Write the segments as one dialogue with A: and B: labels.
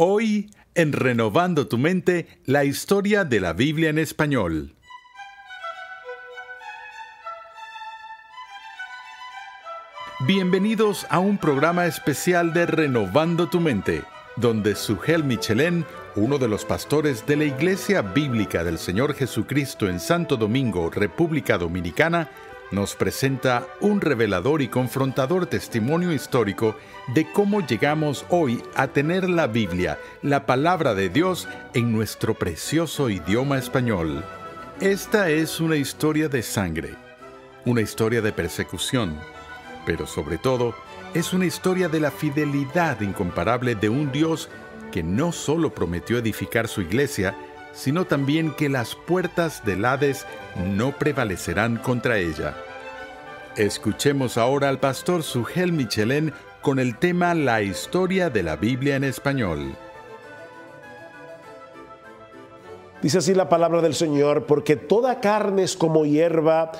A: Hoy, en Renovando tu Mente, la historia de la Biblia en español. Bienvenidos a un programa especial de Renovando tu Mente, donde Sugel Michelén, uno de los pastores de la Iglesia Bíblica del Señor Jesucristo en Santo Domingo, República Dominicana, nos presenta un revelador y confrontador testimonio histórico de cómo llegamos hoy a tener la Biblia, la palabra de Dios, en nuestro precioso idioma español. Esta es una historia de sangre, una historia de persecución, pero sobre todo es una historia de la fidelidad incomparable de un Dios que no solo prometió edificar su iglesia, sino también que las puertas del Hades no prevalecerán contra ella. Escuchemos ahora al pastor Sugel Michelén con el tema La historia de la Biblia en español.
B: Dice así la palabra del Señor, porque toda carne es como hierba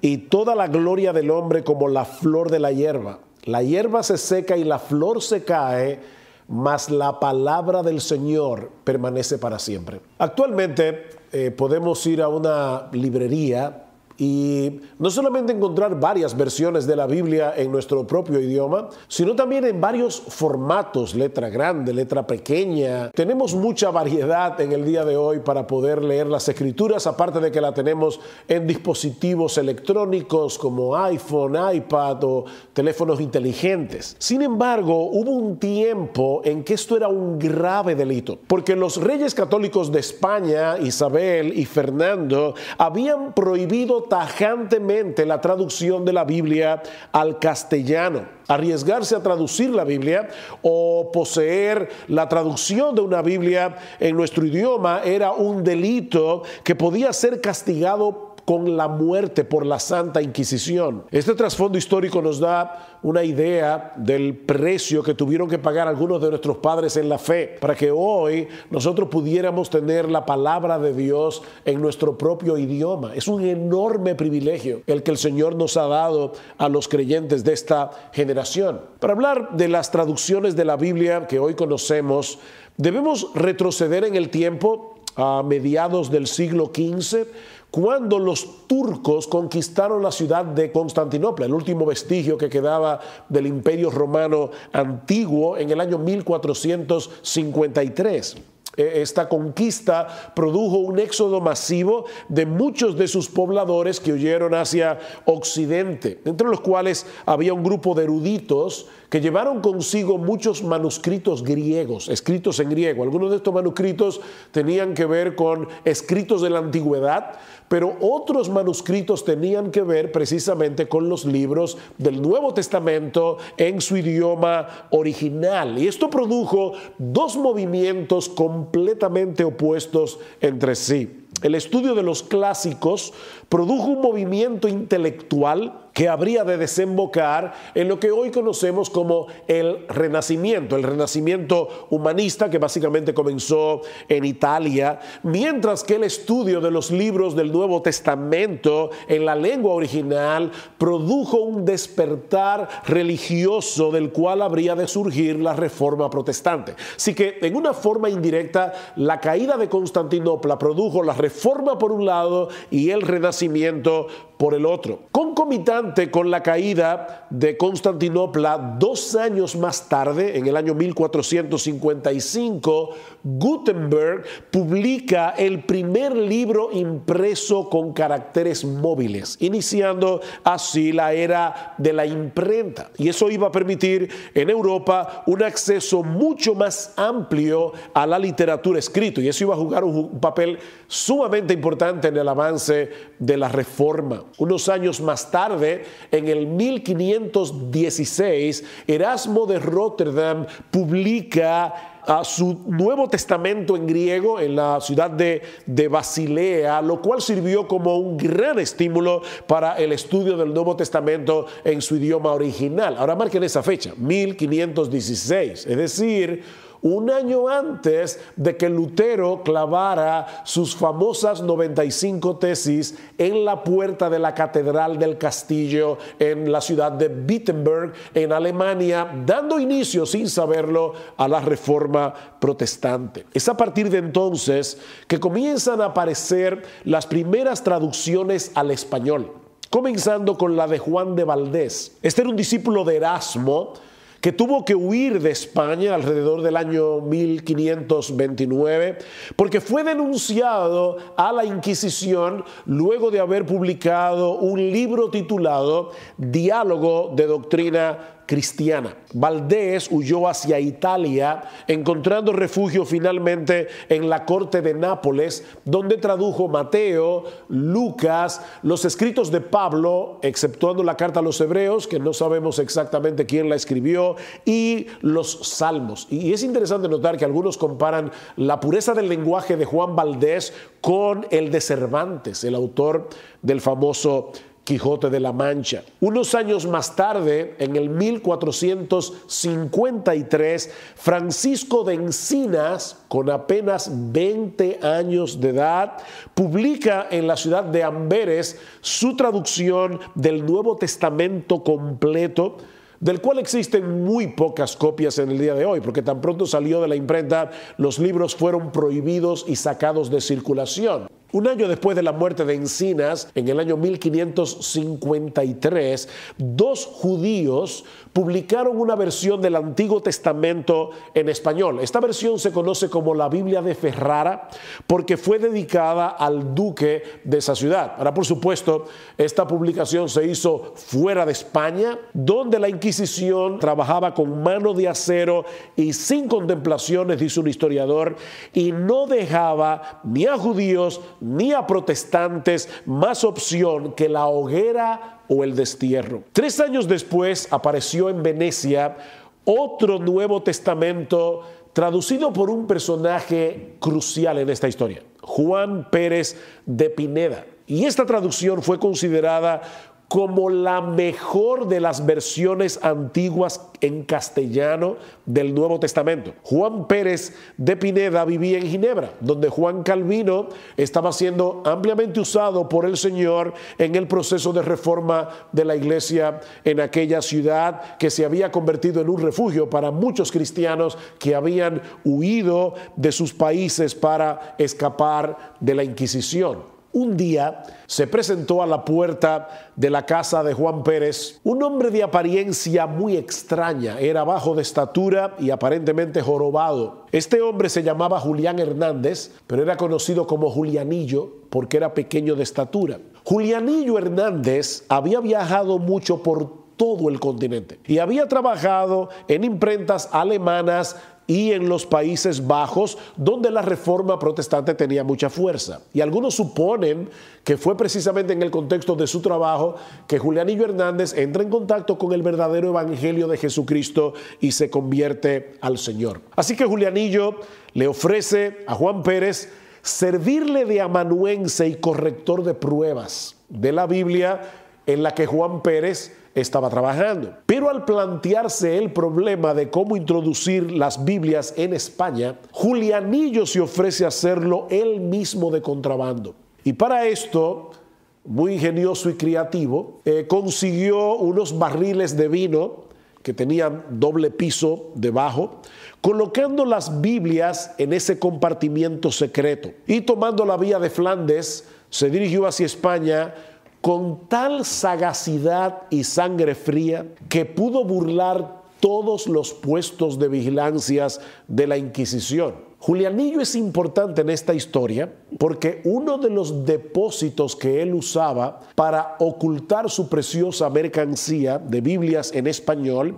B: y toda la gloria del hombre como la flor de la hierba. La hierba se seca y la flor se cae, mas la palabra del Señor permanece para siempre. Actualmente eh, podemos ir a una librería y no solamente encontrar varias versiones de la Biblia en nuestro propio idioma, sino también en varios formatos, letra grande, letra pequeña. Tenemos mucha variedad en el día de hoy para poder leer las escrituras, aparte de que la tenemos en dispositivos electrónicos como iPhone, iPad o teléfonos inteligentes. Sin embargo, hubo un tiempo en que esto era un grave delito, porque los reyes católicos de España, Isabel y Fernando, habían prohibido tajantemente la traducción de la Biblia al castellano. Arriesgarse a traducir la Biblia o poseer la traducción de una Biblia en nuestro idioma era un delito que podía ser castigado con la muerte por la Santa Inquisición. Este trasfondo histórico nos da una idea del precio que tuvieron que pagar algunos de nuestros padres en la fe para que hoy nosotros pudiéramos tener la palabra de Dios en nuestro propio idioma. Es un enorme privilegio el que el Señor nos ha dado a los creyentes de esta generación. Para hablar de las traducciones de la Biblia que hoy conocemos, debemos retroceder en el tiempo a mediados del siglo XV cuando los turcos conquistaron la ciudad de Constantinopla, el último vestigio que quedaba del imperio romano antiguo en el año 1453. E, esta conquista produjo un éxodo masivo de muchos de sus pobladores que huyeron hacia Occidente, entre los cuales había un grupo de eruditos que llevaron consigo muchos manuscritos griegos, escritos en griego. Algunos de estos manuscritos tenían que ver con escritos de la antigüedad, pero otros manuscritos tenían que ver precisamente con los libros del Nuevo Testamento en su idioma original. Y esto produjo dos movimientos completamente opuestos entre sí. El estudio de los clásicos produjo un movimiento intelectual que habría de desembocar en lo que hoy conocemos como el Renacimiento, el Renacimiento humanista que básicamente comenzó en Italia, mientras que el estudio de los libros del Nuevo Testamento en la lengua original produjo un despertar religioso del cual habría de surgir la reforma protestante. Así que en una forma indirecta, la caída de Constantinopla produjo la reforma por un lado y el Renacimiento el otro. Concomitante con la caída de Constantinopla, dos años más tarde, en el año 1455, Gutenberg publica el primer libro impreso con caracteres móviles, iniciando así la era de la imprenta. Y eso iba a permitir en Europa un acceso mucho más amplio a la literatura escrita, y eso iba a jugar un papel sumamente importante en el avance de la reforma. Unos años más tarde, en el 1516, Erasmo de Rotterdam publica su Nuevo Testamento en griego en la ciudad de, de, Basilea, lo cual sirvió como un gran estímulo para el estudio del Nuevo Testamento en su idioma original. Ahora marquen esa fecha, 1516, es decir, un año antes de que Lutero clavara sus famosas 95 tesis en la puerta de la Catedral del Castillo en la ciudad de Wittenberg, en Alemania, dando inicio, sin saberlo, a la reforma protestante. Es a partir de entonces que comienzan a aparecer las primeras traducciones al español comenzando con la de Juan de Valdés. Este era un discípulo de Erasmo, que tuvo que huir de España alrededor del año 1529 porque fue denunciado a la Inquisición luego de haber publicado un libro titulado Diálogo de Doctrina cristiana. Valdés huyó hacia Italia, encontrando refugio finalmente en la corte de Nápoles, donde tradujo Mateo, Lucas, los escritos de Pablo, exceptuando la carta a los hebreos, que no sabemos exactamente quién la escribió, y los salmos. Y es interesante notar que algunos comparan la pureza del lenguaje de Juan Valdés con el de Cervantes, el autor del famoso Quijote de la Mancha. Unos años más tarde, en el 1453, Francisco de Encinas, con apenas 20 años de edad, publica en la ciudad de Amberes su traducción del Nuevo Testamento completo del cual existen muy pocas copias en el día de hoy, porque tan pronto salió de la imprenta, los libros fueron prohibidos y sacados de circulación. Un año después de la muerte de Encinas, en el año 1553, dos judíos publicaron una versión del Antiguo Testamento en español. Esta versión se conoce como la Biblia de Ferrara porque fue dedicada al duque de esa ciudad. Ahora, por supuesto, esta publicación se hizo fuera de España, donde la Inquisición trabajaba con mano de acero y sin contemplaciones, dice un historiador, y no dejaba ni a judíos ni a protestantes más opción que la hoguera o el destierro. Tres años después apareció en Venecia otro Nuevo Testamento traducido por un personaje crucial en esta historia, Juan Pérez de Pineda. Y esta traducción fue considerada como la mejor de las versiones antiguas en castellano del Nuevo Testamento. Juan Pérez de Pineda vivía en Ginebra, donde Juan Calvino estaba siendo ampliamente usado por el Señor en el proceso de reforma de la iglesia en aquella ciudad que se había convertido en un refugio para muchos cristianos que habían huido de sus países para escapar de la Inquisición. Un día se presentó a la puerta de la casa de Juan Pérez un hombre de apariencia muy extraña. Era bajo de estatura y aparentemente jorobado. Este hombre se llamaba Julián Hernández, pero era conocido como Julianillo porque era pequeño de estatura. Julianillo Hernández había viajado mucho por todo el continente y había trabajado en imprentas alemanas, y en los Países Bajos, donde la reforma protestante tenía mucha fuerza. Y algunos suponen que fue precisamente en el contexto de su trabajo que Julianillo Hernández entra en contacto con el verdadero evangelio de Jesucristo y se convierte al Señor. Así que Julianillo le ofrece a Juan Pérez servirle de amanuense y corrector de pruebas de la Biblia en la que Juan Pérez estaba trabajando. Pero al plantearse el problema de cómo introducir las Biblias en España, Julianillo se ofrece a hacerlo él mismo de contrabando. Y para esto, muy ingenioso y creativo, eh, consiguió unos barriles de vino que tenían doble piso debajo, colocando las Biblias en ese compartimiento secreto. Y tomando la vía de Flandes, se dirigió hacia España con tal sagacidad y sangre fría que pudo burlar todos los puestos de vigilancias de la Inquisición. Julianillo es importante en esta historia porque uno de los depósitos que él usaba para ocultar su preciosa mercancía de Biblias en español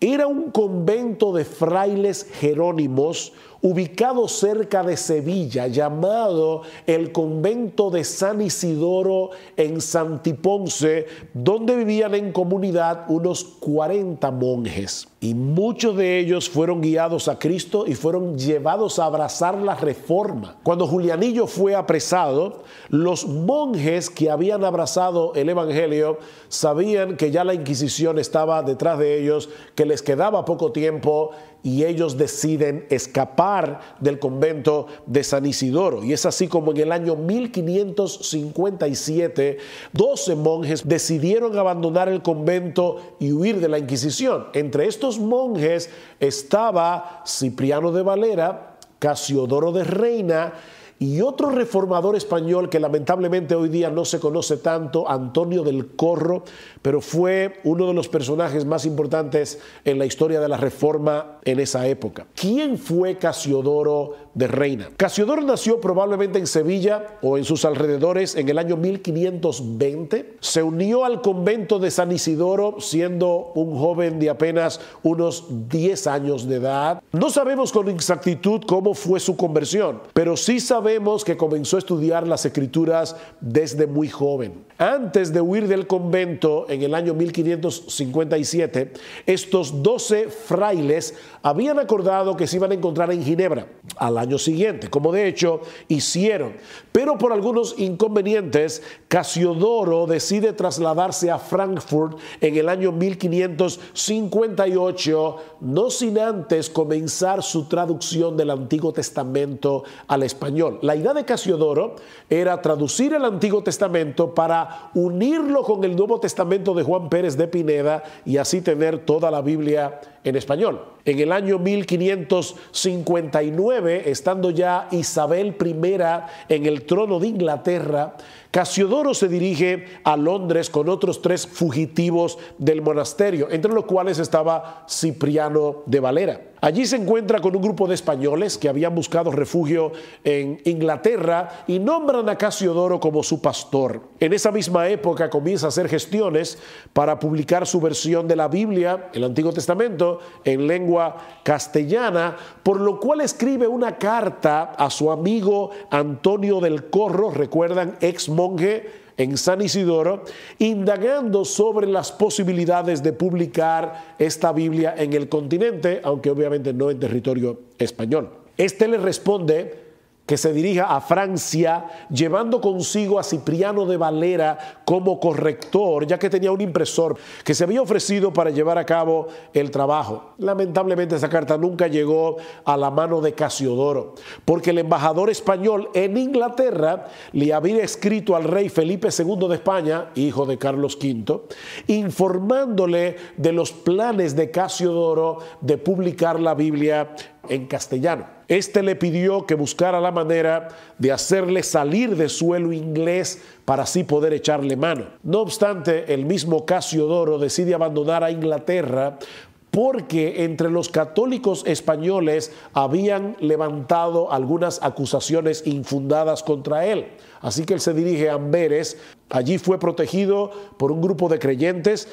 B: era un convento de frailes jerónimos ubicado cerca de Sevilla, llamado el convento de San Isidoro en Santiponce, donde vivían en comunidad unos 40 monjes. Y muchos de ellos fueron guiados a Cristo y fueron llevados a abrazar la reforma. Cuando Julianillo fue apresado, los monjes que habían abrazado el Evangelio sabían que ya la Inquisición estaba detrás de ellos, que les quedaba poco tiempo y ellos deciden escapar del convento de San Isidoro. Y es así como en el año 1557, 12 monjes decidieron abandonar el convento y huir de la Inquisición. Entre estos monjes estaba Cipriano de Valera, Casiodoro de Reina, y otro reformador español que lamentablemente hoy día no se conoce tanto, Antonio del Corro, pero fue uno de los personajes más importantes en la historia de la Reforma en esa época. ¿Quién fue Casiodoro de Reina? Casiodoro nació probablemente en Sevilla o en sus alrededores en el año 1520. Se unió al convento de San Isidoro siendo un joven de apenas unos 10 años de edad. No sabemos con exactitud cómo fue su conversión, pero sí sabemos que comenzó a estudiar las escrituras desde muy joven. Antes de huir del convento en el año 1557, estos 12 frailes habían acordado que se iban a encontrar en Ginebra al año siguiente, como de hecho hicieron. Pero por algunos inconvenientes, Casiodoro decide trasladarse a Frankfurt en el año 1558, no sin antes comenzar su traducción del Antiguo Testamento al español. La idea de Casiodoro era traducir el Antiguo Testamento para unirlo con el Nuevo Testamento de Juan Pérez de Pineda y así tener toda la Biblia en español. En el año 1559, estando ya Isabel I en el trono de Inglaterra, Casiodoro se dirige a Londres con otros tres fugitivos del monasterio, entre los cuales estaba Cipriano de Valera. Allí se encuentra con un grupo de españoles que habían buscado refugio en Inglaterra y nombran a Casiodoro como su pastor. En esa misma época comienza a hacer gestiones para publicar su versión de la Biblia, el Antiguo Testamento, en lengua castellana, por lo cual escribe una carta a su amigo Antonio del Corro, recuerdan, ex monje en San Isidoro, indagando sobre las posibilidades de publicar esta Biblia en el continente, aunque obviamente no en territorio español. Este le responde que se dirija a Francia, llevando consigo a Cipriano de Valera como corrector, ya que tenía un impresor que se había ofrecido para llevar a cabo el trabajo. Lamentablemente esa carta nunca llegó a la mano de Casiodoro, porque el embajador español en Inglaterra le había escrito al rey Felipe II de España, hijo de Carlos V, informándole de los planes de Casiodoro de publicar la Biblia en castellano. Este le pidió que buscara la manera de hacerle salir de suelo inglés para así poder echarle mano. No obstante, el mismo Casiodoro decide abandonar a Inglaterra porque entre los católicos españoles habían levantado algunas acusaciones infundadas contra él. Así que él se dirige a Amberes, allí fue protegido por un grupo de creyentes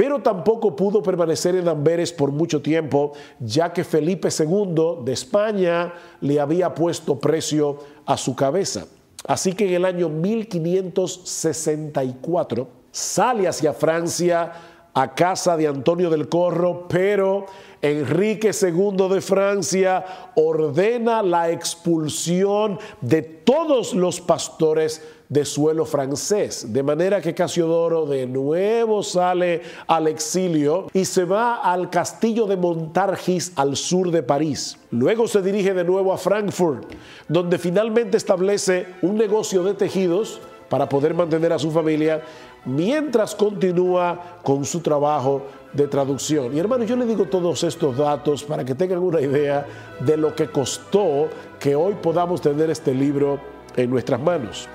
B: pero tampoco pudo permanecer en Amberes por mucho tiempo, ya que Felipe II de España le había puesto precio a su cabeza. Así que en el año 1564 sale hacia Francia a casa de Antonio del Corro, pero Enrique II de Francia ordena la expulsión de todos los pastores de suelo francés, de manera que Casiodoro de nuevo sale al exilio y se va al castillo de Montargis al sur de París. Luego se dirige de nuevo a Frankfurt, donde finalmente establece un negocio de tejidos para poder mantener a su familia mientras continúa con su trabajo de traducción. Y hermanos, yo le digo todos estos datos para que tengan una idea de lo que costó que hoy podamos tener este libro en nuestras manos.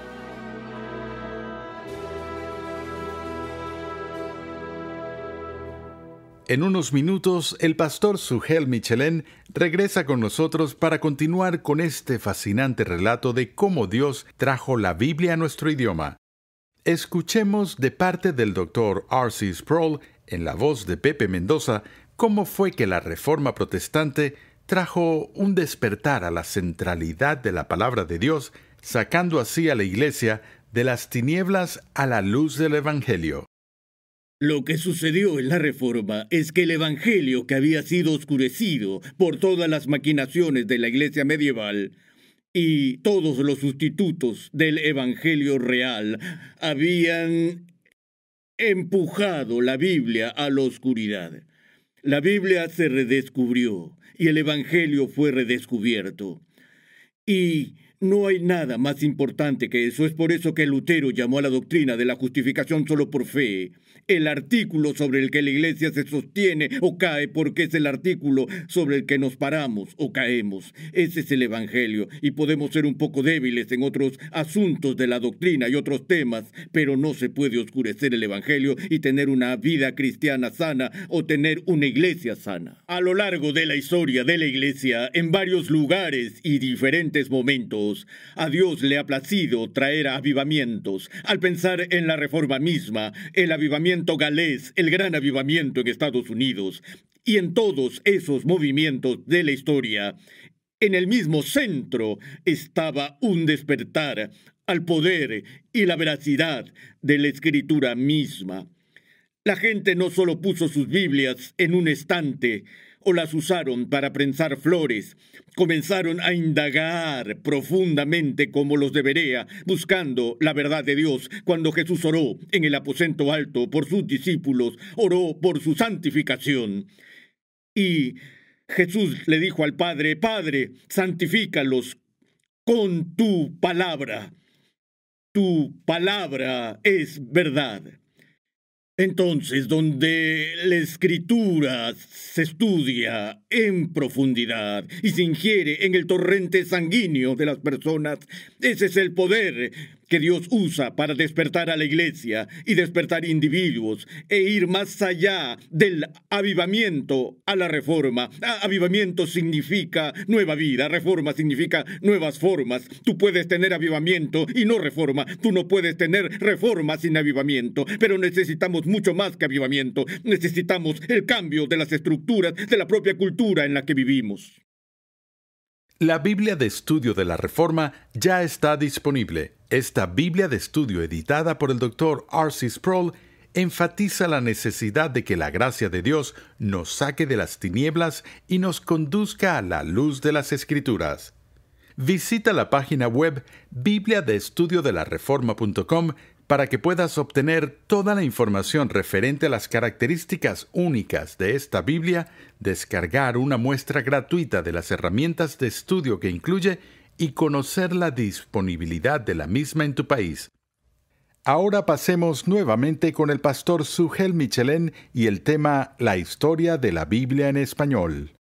A: En unos minutos, el pastor Sugel Michelén regresa con nosotros para continuar con este fascinante relato de cómo Dios trajo la Biblia a nuestro idioma. Escuchemos de parte del doctor R.C. Sproul, en la voz de Pepe Mendoza, cómo fue que la reforma protestante trajo un despertar a la centralidad de la palabra de Dios, sacando así a la Iglesia de las tinieblas
C: a la luz del Evangelio. Lo que sucedió en la Reforma es que el Evangelio que había sido oscurecido por todas las maquinaciones de la Iglesia medieval y todos los sustitutos del Evangelio real habían empujado la Biblia a la oscuridad. La Biblia se redescubrió y el Evangelio fue redescubierto. Y no hay nada más importante que eso. Es por eso que Lutero llamó a la doctrina de la justificación solo por fe. El artículo sobre el que la iglesia se sostiene o cae porque es el artículo sobre el que nos paramos o caemos. Ese es el Evangelio y podemos ser un poco débiles en otros asuntos de la doctrina y otros temas, pero no se puede oscurecer el Evangelio y tener una vida cristiana sana o tener una iglesia sana. A lo largo de la historia de la iglesia, en varios lugares y diferentes momentos, a Dios le ha placido traer avivamientos. Al pensar en la reforma misma, el avivamiento galés, el gran avivamiento en Estados Unidos, y en todos esos movimientos de la historia, en el mismo centro estaba un despertar al poder y la veracidad de la escritura misma. La gente no solo puso sus Biblias en un estante, o las usaron para prensar flores. Comenzaron a indagar profundamente como los de buscando la verdad de Dios. Cuando Jesús oró en el aposento alto por sus discípulos, oró por su santificación. Y Jesús le dijo al Padre, Padre, santifícalos con tu palabra. Tu palabra es verdad. Entonces, donde la escritura se estudia en profundidad y se ingiere en el torrente sanguíneo de las personas, ese es el poder que Dios usa para despertar a la iglesia y despertar individuos e ir más allá del avivamiento a la reforma. Avivamiento significa nueva vida, reforma significa nuevas formas. Tú puedes tener avivamiento y no reforma. Tú no puedes tener reforma sin avivamiento, pero necesitamos mucho más que avivamiento. Necesitamos el cambio de las estructuras, de la propia cultura en la que vivimos. La Biblia
A: de Estudio de la Reforma ya está disponible. Esta Biblia de Estudio editada por el Dr. R.C. Sproul enfatiza la necesidad de que la gracia de Dios nos saque de las tinieblas y nos conduzca a la luz de las Escrituras. Visita la página web Reforma.com para que puedas obtener toda la información referente a las características únicas de esta Biblia, descargar una muestra gratuita de las herramientas de estudio que incluye y conocer la disponibilidad de la misma en tu país. Ahora pasemos nuevamente con el pastor Sugel Michelén y el tema La historia de la Biblia en español.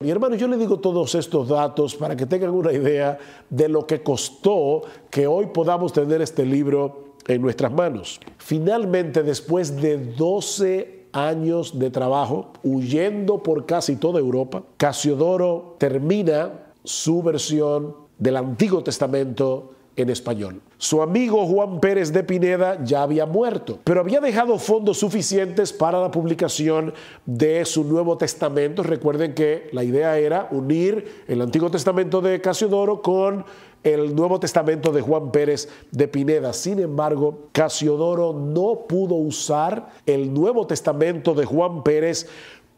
B: Mi hermano, yo le digo todos estos datos para que tenga una idea de lo que costó que hoy podamos tener este libro en nuestras manos. Finalmente, después de 12 años de trabajo, huyendo por casi toda Europa, Casiodoro termina su versión del Antiguo Testamento en español. Su amigo Juan Pérez de Pineda ya había muerto, pero había dejado fondos suficientes para la publicación de su Nuevo Testamento. Recuerden que la idea era unir el Antiguo Testamento de Casiodoro con el Nuevo Testamento de Juan Pérez de Pineda. Sin embargo, Casiodoro no pudo usar el Nuevo Testamento de Juan Pérez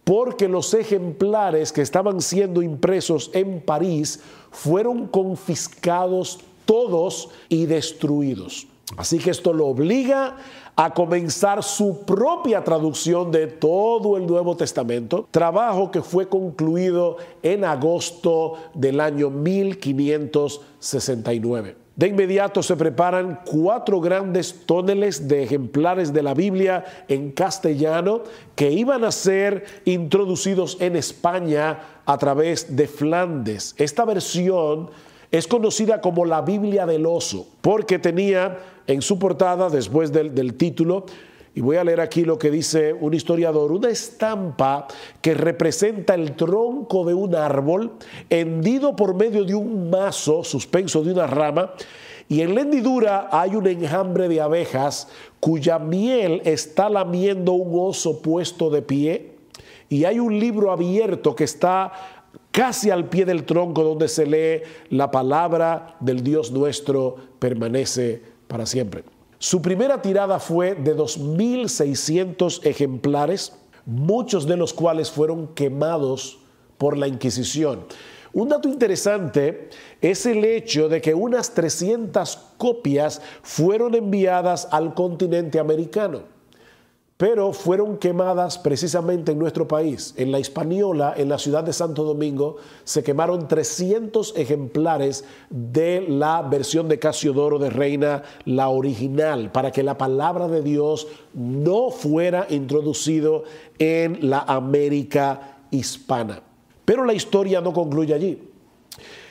B: porque los ejemplares que estaban siendo impresos en París fueron confiscados todos y destruidos. Así que esto lo obliga a comenzar su propia traducción de todo el Nuevo Testamento, trabajo que fue concluido en agosto del año 1569. De inmediato se preparan cuatro grandes túneles de ejemplares de la Biblia en castellano que iban a ser introducidos en España a través de Flandes. Esta versión es conocida como la Biblia del oso, porque tenía en su portada, después del, título, y voy a leer aquí lo que dice un historiador, una estampa que representa el tronco de un árbol hendido por medio de un mazo suspenso de una rama y en la hendidura hay un enjambre de abejas cuya miel está lamiendo un oso puesto de pie y hay un libro abierto que está casi al pie del tronco donde se lee la palabra del Dios nuestro permanece para siempre. Su primera tirada fue de 2.600 ejemplares, muchos de los cuales fueron quemados por la Inquisición. Un dato interesante es el hecho de que unas 300 copias fueron enviadas al continente americano pero fueron quemadas precisamente en nuestro país. En la Hispaniola, en la ciudad de Santo Domingo, se quemaron 300 ejemplares de la versión de Casiodoro de Reina, la original, para que la palabra de Dios no fuera introducido en la América hispana. Pero la historia no concluye allí.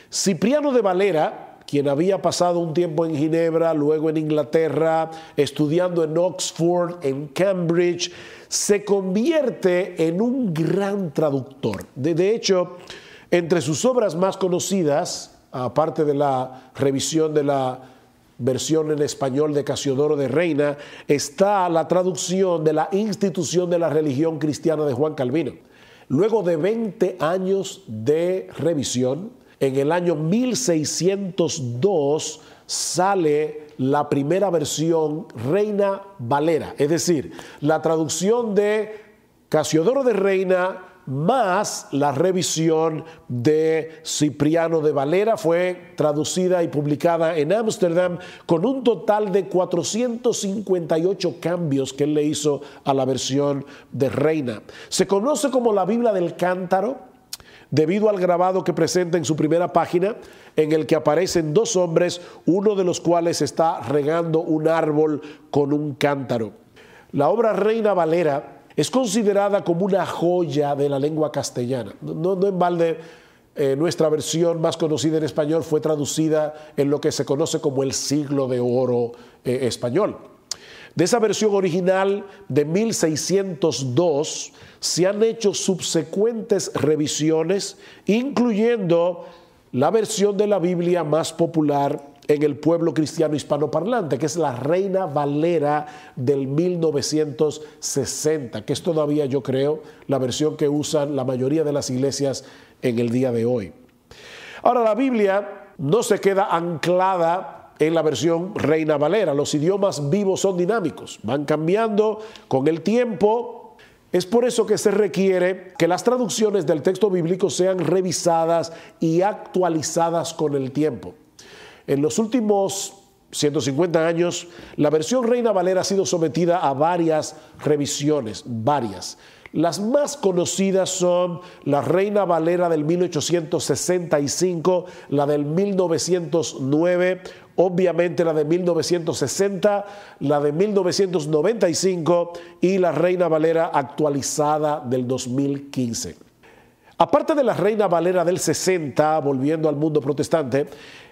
B: Cipriano de Valera, quien había pasado un tiempo en Ginebra, luego en Inglaterra, estudiando en Oxford, en Cambridge, se convierte en un gran traductor. De, hecho, entre sus obras más conocidas, aparte de la revisión de la versión en español de Casiodoro de Reina, está la traducción de la institución de la religión cristiana de Juan Calvino. Luego de 20 años de revisión, en el año 1602 sale la primera versión Reina Valera, es decir, la traducción de Casiodoro de Reina más la revisión de Cipriano de Valera fue traducida y publicada en Ámsterdam con un total de 458 cambios que él le hizo a la versión de Reina. Se conoce como la Biblia del Cántaro, debido al grabado que presenta en su primera página, en el que aparecen dos hombres, uno de los cuales está regando un árbol con un cántaro. La obra Reina Valera es considerada como una joya de la lengua castellana. No, en balde eh, nuestra versión más conocida en español fue traducida en lo que se conoce como el siglo de oro eh, español. De esa versión original de 1602 se han hecho subsecuentes revisiones, incluyendo la versión de la Biblia más popular en el pueblo cristiano hispanoparlante, que es la Reina Valera del 1960, que es todavía, yo creo, la versión que usan la mayoría de las iglesias en el día de hoy. Ahora, la Biblia no se queda anclada en la versión Reina Valera. Los idiomas vivos son dinámicos, van cambiando con el tiempo. Es por eso que se requiere que las traducciones del texto bíblico sean revisadas y actualizadas con el tiempo. En los últimos 150 años, la versión Reina Valera ha sido sometida a varias revisiones, varias. Las más conocidas son la Reina Valera del 1865, la del 1909, obviamente la de 1960, la de 1995 y la Reina Valera actualizada del 2015. Aparte de la Reina Valera del 60, volviendo al mundo protestante,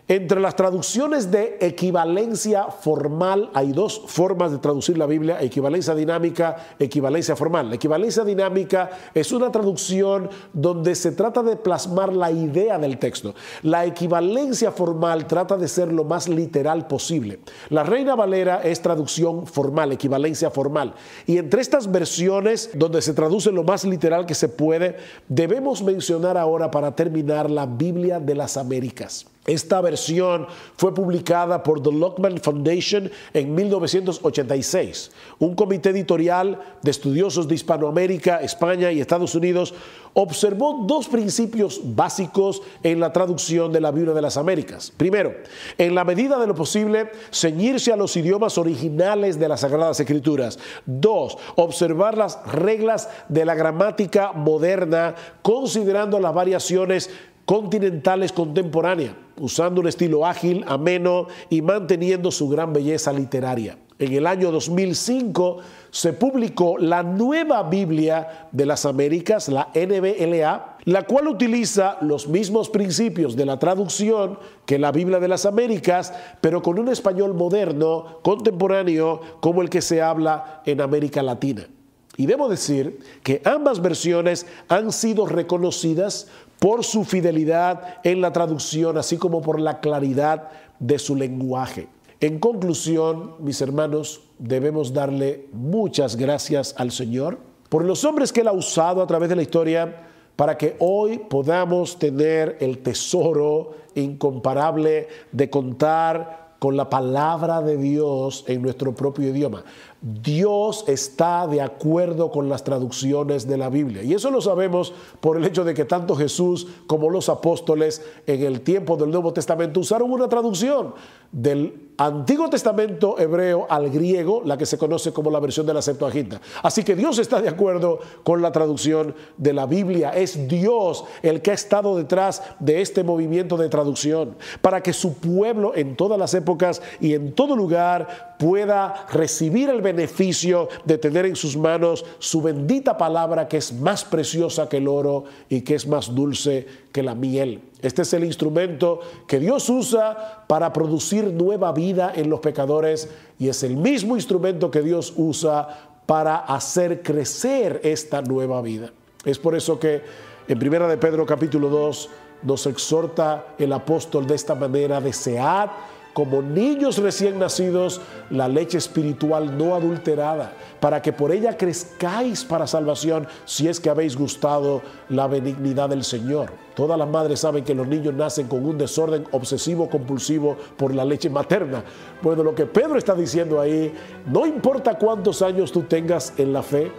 B: entre las traducciones de equivalencia formal hay dos formas de traducir la Biblia, equivalencia dinámica, equivalencia formal. La equivalencia dinámica es una traducción donde se trata de plasmar la idea del texto. La equivalencia formal trata de ser lo más literal posible. La Reina Valera es traducción formal, equivalencia formal. Y entre estas versiones donde se traduce lo más literal que se puede, debemos mencionar ahora para terminar la Biblia de las Américas. Esta versión fue publicada por The Lockman Foundation en 1986, un comité editorial de estudiosos de Hispanoamérica, España y Estados Unidos observó dos principios básicos en la traducción de la Biblia de las Américas. Primero, en la medida de lo posible, ceñirse a los idiomas originales de las Sagradas Escrituras. Dos, observar las reglas de la gramática moderna, considerando las variaciones continentales contemporánea, usando un estilo ágil, ameno y manteniendo su gran belleza literaria. En el año 2005 se publicó la nueva Biblia de las Américas, la NBLA, la cual utiliza los mismos principios de la traducción que la Biblia de las Américas, pero con un español moderno, contemporáneo, como el que se habla en América Latina. Y debo decir que ambas versiones han sido reconocidas por su fidelidad en la traducción, así como por la claridad de su lenguaje. En conclusión, mis hermanos, debemos darle muchas gracias al Señor por los hombres que Él ha usado a través de la historia para que hoy podamos tener el tesoro incomparable de contar con la palabra de Dios en nuestro propio idioma. Dios está de acuerdo con las traducciones de la Biblia. Y eso lo sabemos por el hecho de que tanto Jesús como los apóstoles en el tiempo del Nuevo Testamento usaron una traducción del Antiguo Testamento hebreo al griego, la que se conoce como la versión de la Septuaginta. Así que Dios está de acuerdo con la traducción de la Biblia. Es Dios el que ha estado detrás de este movimiento de traducción para que su pueblo en todas las épocas y en todo lugar pueda recibir el beneficio de tener en sus manos su bendita palabra que es más preciosa que el oro y que es más dulce que la miel. Este es el instrumento que Dios usa para producir nueva vida en los pecadores y es el mismo instrumento que Dios usa para hacer crecer esta nueva vida. Es por eso que en Primera de Pedro capítulo 2 nos exhorta el apóstol de esta manera, desead como niños recién nacidos, la leche espiritual no adulterada, para que por ella crezcáis para salvación, si es que habéis gustado la benignidad del Señor. Todas las madres saben que los niños nacen con un desorden obsesivo compulsivo por la leche materna. Bueno, lo que Pedro está diciendo ahí, no importa cuántos años tú tengas en la fe,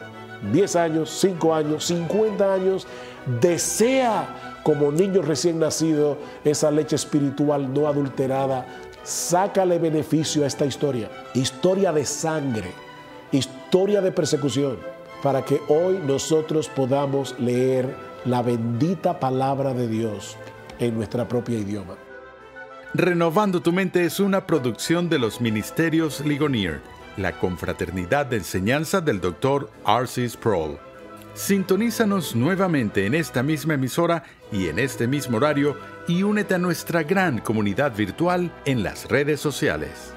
B: 10 años, 5 años, 50 años, desea como niño recién nacido esa leche espiritual no adulterada Sácale beneficio a esta historia. Historia de sangre, historia de persecución, para que hoy nosotros podamos leer la bendita palabra de Dios en nuestra propia idioma.
A: Renovando tu mente es una producción de los ministerios Ligonier, la confraternidad de enseñanza del doctor Arcis Sproul. Sintonízanos nuevamente en esta misma emisora y en este mismo horario y únete a nuestra gran comunidad virtual en las redes sociales.